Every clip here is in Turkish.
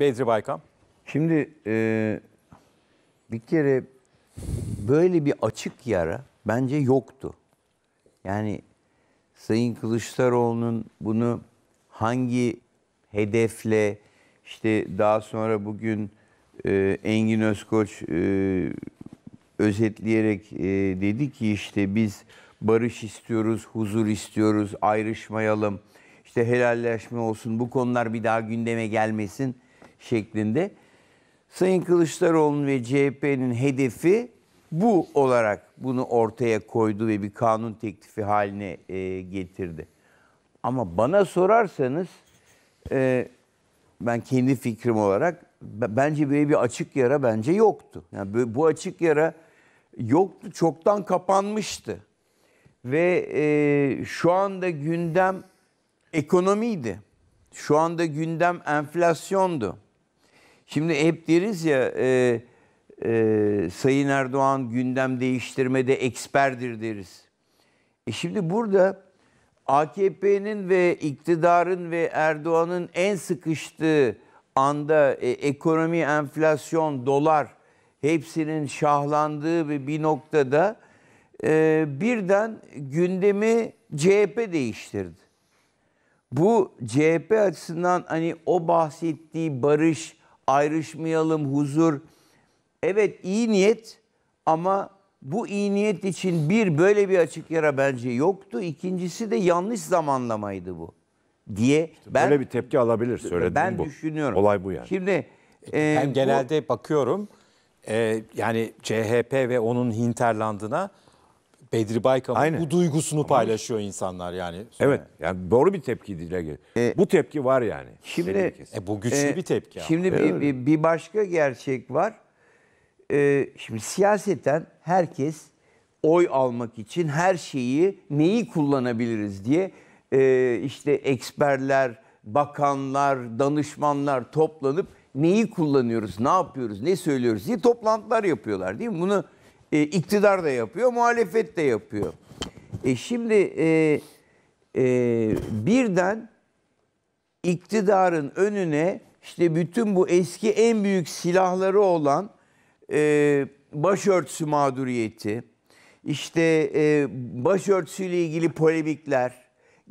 Bedri Baykam. Şimdi e, bir kere böyle bir açık yara bence yoktu. Yani Sayın Kılıçdaroğlu'nun bunu hangi hedefle işte daha sonra bugün e, Engin Özkoç e, özetleyerek e, dedi ki işte biz barış istiyoruz, huzur istiyoruz, ayrışmayalım işte helalleşme olsun, bu konular bir daha gündeme gelmesin şeklinde. Sayın Kılıçdaroğlu'nun ve CHP'nin hedefi bu olarak bunu ortaya koydu ve bir kanun teklifi haline e, getirdi. Ama bana sorarsanız e, ben kendi fikrim olarak bence böyle bir açık yara bence yoktu. Yani bu açık yara yoktu, çoktan kapanmıştı. Ve e, şu anda gündem ekonomiydi. Şu anda gündem enflasyondu. Şimdi hep deriz ya e, e, Sayın Erdoğan gündem değiştirmede eksperdir deriz. E şimdi burada AKP'nin ve iktidarın ve Erdoğan'ın en sıkıştığı anda e, ekonomi, enflasyon, dolar hepsinin şahlandığı ve bir noktada e, birden gündemi CHP değiştirdi bu CHP açısından hani o bahsettiği barış, ayrışmayalım, huzur. Evet iyi niyet ama bu iyi niyet için bir böyle bir açık yara bence yoktu. İkincisi de yanlış zamanlamaydı bu diye işte ben böyle bir tepki alabilir söyledim ben bu. düşünüyorum. Olay bu yani. Şimdi e, ben e, genelde bu, bakıyorum e, yani CHP ve onun hinterlandına Bedri Baykan bu duygusunu paylaşıyor insanlar yani. Sonra. Evet. Yani doğru bir tepki dile geliyor. E, bu tepki var yani. Şimdi e, bu güçlü e, bir tepki. Şimdi bir, bir, bir başka gerçek var. E, şimdi siyaseten herkes oy almak için her şeyi neyi kullanabiliriz diye e, işte eksperler, bakanlar, danışmanlar toplanıp neyi kullanıyoruz, ne yapıyoruz, ne söylüyoruz diye toplantılar yapıyorlar değil mi? Bunu e, iktidar da yapıyor, muhalefet de yapıyor. E şimdi e, e, birden iktidarın önüne işte bütün bu eski en büyük silahları olan e, başörtüsü mağduriyeti, işte e, başörtüsüyle ilgili polemikler,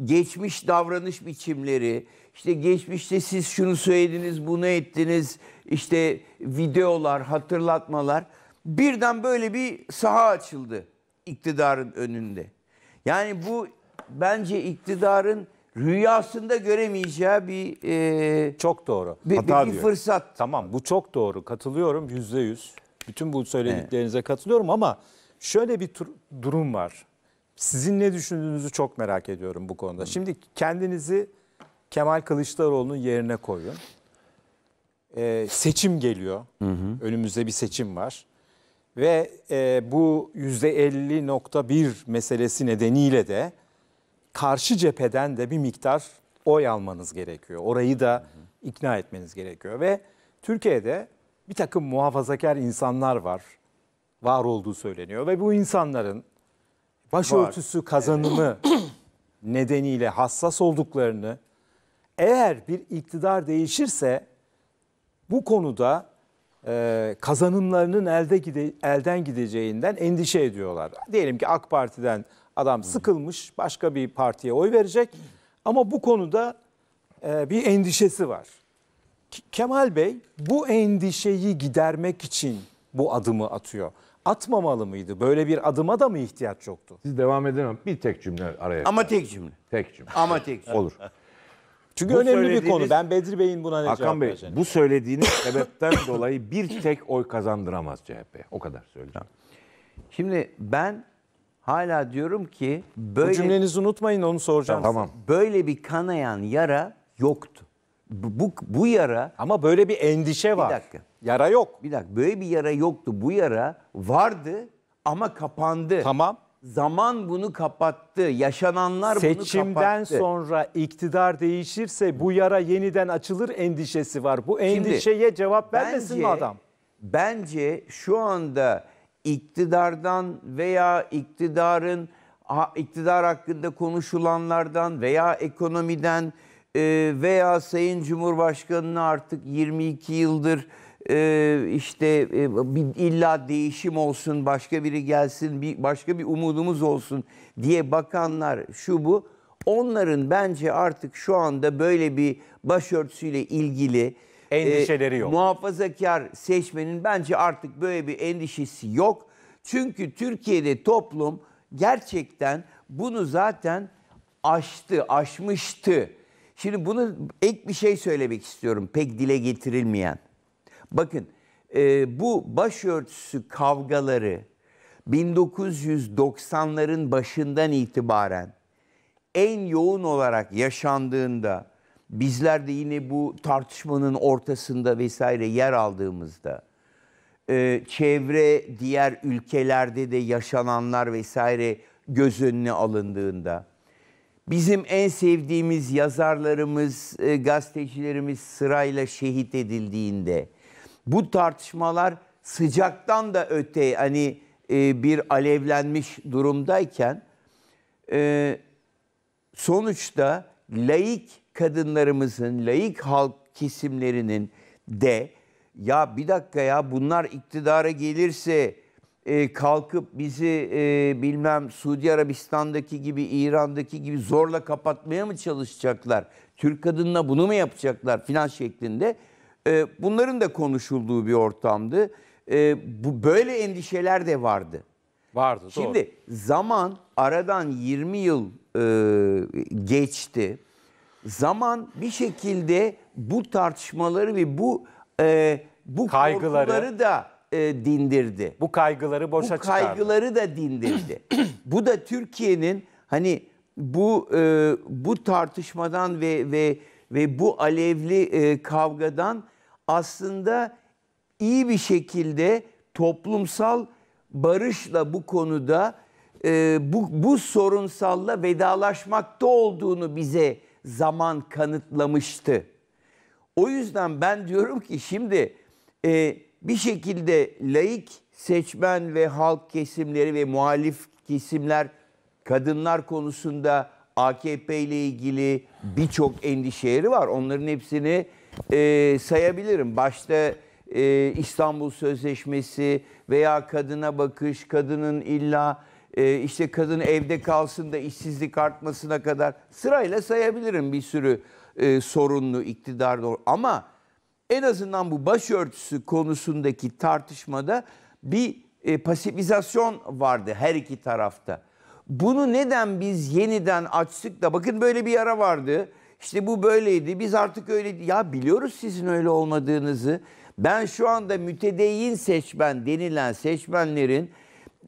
geçmiş davranış biçimleri, işte geçmişte siz şunu söylediniz, bunu ettiniz, işte videolar, hatırlatmalar birden böyle bir saha açıldı iktidarın önünde. Yani bu bence iktidarın rüyasında göremeyeceği bir e, çok doğru bir, Hata bir, bir fırsat. Tamam bu çok doğru katılıyorum yüzde yüz. Bütün bu söylediklerinize evet. katılıyorum ama şöyle bir durum var. Sizin ne düşündüğünüzü çok merak ediyorum bu konuda. Hı. Şimdi kendinizi Kemal Kılıçdaroğlu'nun yerine koyun. Ee, seçim geliyor. Hı hı. Önümüzde bir seçim var. Ve e, bu %50.1 meselesi nedeniyle de karşı cepheden de bir miktar oy almanız gerekiyor. Orayı da ikna etmeniz gerekiyor. Ve Türkiye'de bir takım muhafazakar insanlar var, var olduğu söyleniyor. Ve bu insanların başörtüsü var. kazanımı nedeniyle hassas olduklarını, eğer bir iktidar değişirse bu konuda e, kazanımlarının elde gide, elden gideceğinden endişe ediyorlar. Diyelim ki AK Parti'den adam sıkılmış başka bir partiye oy verecek ama bu konuda e, bir endişesi var. Kemal Bey bu endişeyi gidermek için bu adımı atıyor. Atmamalı mıydı? Böyle bir adıma da mı ihtiyaç yoktu? Siz devam edin ama bir tek cümle araya. Ama tek cümle. Tek cümle. Ama tek cümle. Olur. Çünkü bu önemli bir konu. Ben Bedri Bey'in buna ne Hakan Bey, vereceğim. bu söylediğiniz sebepten dolayı bir tek oy kazandıramaz CHP. O kadar söyleyeceğim. Şimdi ben hala diyorum ki böyle... Bu cümlenizi unutmayın onu soracağım. Tamam. Böyle bir kanayan yara yoktu. Bu, bu, bu yara... Ama böyle bir endişe var. Bir dakika. Yara yok. Bir dakika. Böyle bir yara yoktu. Bu yara vardı ama kapandı. Tamam zaman bunu kapattı. Yaşananlar Seçimden bunu kapattı. Seçimden sonra iktidar değişirse bu yara yeniden açılır endişesi var. Bu endişeye Şimdi, cevap vermesin bence, mi adam? Bence şu anda iktidardan veya iktidarın iktidar hakkında konuşulanlardan veya ekonomiden e, veya Sayın Cumhurbaşkanı'nı artık 22 yıldır ee, e, işte illa değişim olsun, başka biri gelsin, bir, başka bir umudumuz olsun diye bakanlar şu bu. Onların bence artık şu anda böyle bir başörtüsüyle ilgili e, endişeleri yok. Muhafazakar seçmenin bence artık böyle bir endişesi yok. Çünkü Türkiye'de toplum gerçekten bunu zaten aştı, aşmıştı. Şimdi bunu ek bir şey söylemek istiyorum pek dile getirilmeyen. Bakın e, bu başörtüsü kavgaları 1990'ların başından itibaren en yoğun olarak yaşandığında bizler de yine bu tartışmanın ortasında vesaire yer aldığımızda e, çevre diğer ülkelerde de yaşananlar vesaire göz önüne alındığında bizim en sevdiğimiz yazarlarımız, e, gazetecilerimiz sırayla şehit edildiğinde bu tartışmalar sıcaktan da öte hani e, bir alevlenmiş durumdayken e, sonuçta laik kadınlarımızın, laik halk kesimlerinin de ya bir dakika ya bunlar iktidara gelirse e, kalkıp bizi e, bilmem Suudi Arabistan'daki gibi İran'daki gibi zorla kapatmaya mı çalışacaklar? Türk kadınına bunu mu yapacaklar filan şeklinde ee, bunların da konuşulduğu bir ortamdı. Ee, bu böyle endişeler de vardı. Vardı. Şimdi doğru. zaman aradan 20 yıl e, geçti. Zaman bir şekilde bu tartışmaları ve bu e, bu kaygıları, korkuları da e, dindirdi. Bu kaygıları boşa çıkardı. Bu kaygıları çıkardı. da dindirdi. bu da Türkiye'nin hani bu e, bu tartışmadan ve ve ve bu alevli e, kavgadan aslında iyi bir şekilde toplumsal barışla bu konuda e, bu, bu sorunsalla vedalaşmakta olduğunu bize zaman kanıtlamıştı. O yüzden ben diyorum ki şimdi e, bir şekilde laik seçmen ve halk kesimleri ve muhalif kesimler kadınlar konusunda AKP ile ilgili birçok endişeleri var. Onların hepsini e, sayabilirim. Başta e, İstanbul Sözleşmesi veya kadına bakış, kadının illa e, işte kadın evde kalsın da işsizlik artmasına kadar sırayla sayabilirim bir sürü e, sorunlu iktidar doğru. Ama en azından bu başörtüsü konusundaki tartışmada bir e, pasifizasyon vardı her iki tarafta. Bunu neden biz yeniden açtık da bakın böyle bir yara vardı. İşte bu böyleydi. Biz artık öyle ya biliyoruz sizin öyle olmadığınızı. Ben şu anda mütedeyyin seçmen denilen seçmenlerin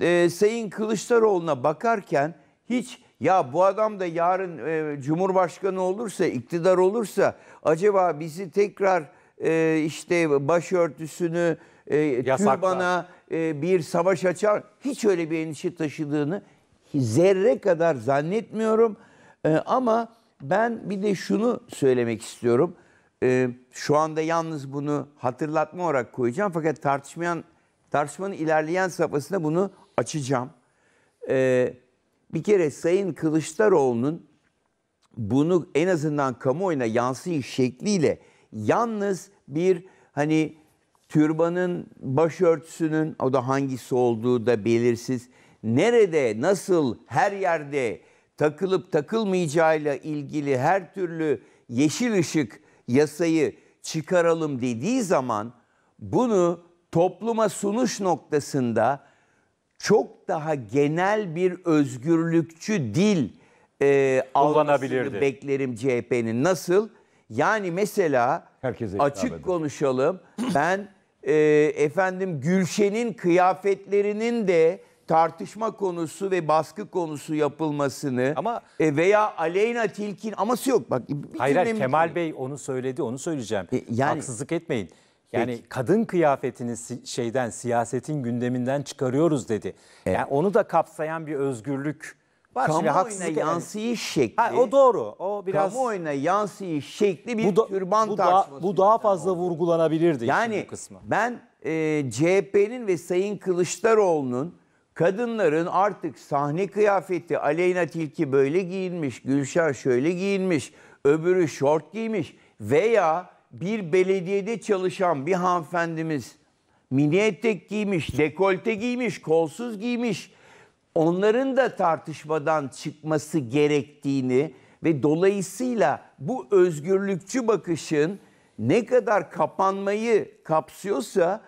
e, Sayın Kılıçdaroğlu'na bakarken hiç ya bu adam da yarın e, Cumhurbaşkanı olursa, iktidar olursa acaba bizi tekrar e, işte başörtüsünü, e, türbana e, bir savaş açar hiç öyle bir endişe taşıdığını zerre kadar zannetmiyorum. E, ama ben bir de şunu söylemek istiyorum. E, şu anda yalnız bunu hatırlatma olarak koyacağım. Fakat tartışmayan tartışmanın ilerleyen safhasında bunu açacağım. E, bir kere Sayın Kılıçdaroğlu'nun bunu en azından kamuoyuna yansıyış şekliyle yalnız bir hani türbanın başörtüsünün o da hangisi olduğu da belirsiz nerede, nasıl, her yerde takılıp takılmayacağıyla ilgili her türlü yeşil ışık yasayı çıkaralım dediği zaman bunu topluma sunuş noktasında çok daha genel bir özgürlükçü dil e, almasını beklerim CHP'nin. Nasıl? Yani mesela Herkese açık konuşalım. Ben e, efendim Gülşen'in kıyafetlerinin de tartışma konusu ve baskı konusu yapılmasını ama e, veya aleyna tilkin aması yok bak. Hayır Kemal mi? Bey onu söyledi onu söyleyeceğim. E, yani, Haksızlık etmeyin. Yani Peki. kadın kıyafetini si şeyden siyasetin gündeminden çıkarıyoruz dedi. Evet. Yani onu da kapsayan bir özgürlük var. Kamuoyuna yansıyış şekli. Ha, o doğru. O biraz kamuoyuna yansıyış şekli bir bu da, türban bu tartışması. Da, bu daha fazla yani. vurgulanabilirdi yani kısmı. Ben e, CHP'nin ve Sayın Kılıçdaroğlu'nun Kadınların artık sahne kıyafeti Aleyna Tilki böyle giyinmiş, Gülşah şöyle giyinmiş, öbürü şort giymiş veya bir belediyede çalışan bir hanımefendimiz mini etek giymiş, dekolte giymiş, kolsuz giymiş. Onların da tartışmadan çıkması gerektiğini ve dolayısıyla bu özgürlükçü bakışın ne kadar kapanmayı kapsıyorsa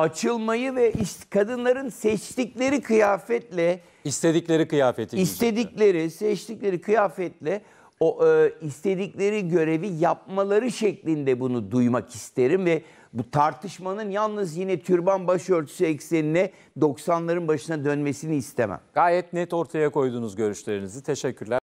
açılmayı ve işte kadınların seçtikleri kıyafetle istedikleri kıyafeti istedikleri seçtikleri kıyafetle o e, istedikleri görevi yapmaları şeklinde bunu duymak isterim ve bu tartışmanın yalnız yine türban başörtüsü eksenine 90'ların başına dönmesini istemem. Gayet net ortaya koyduğunuz görüşlerinizi. Teşekkürler.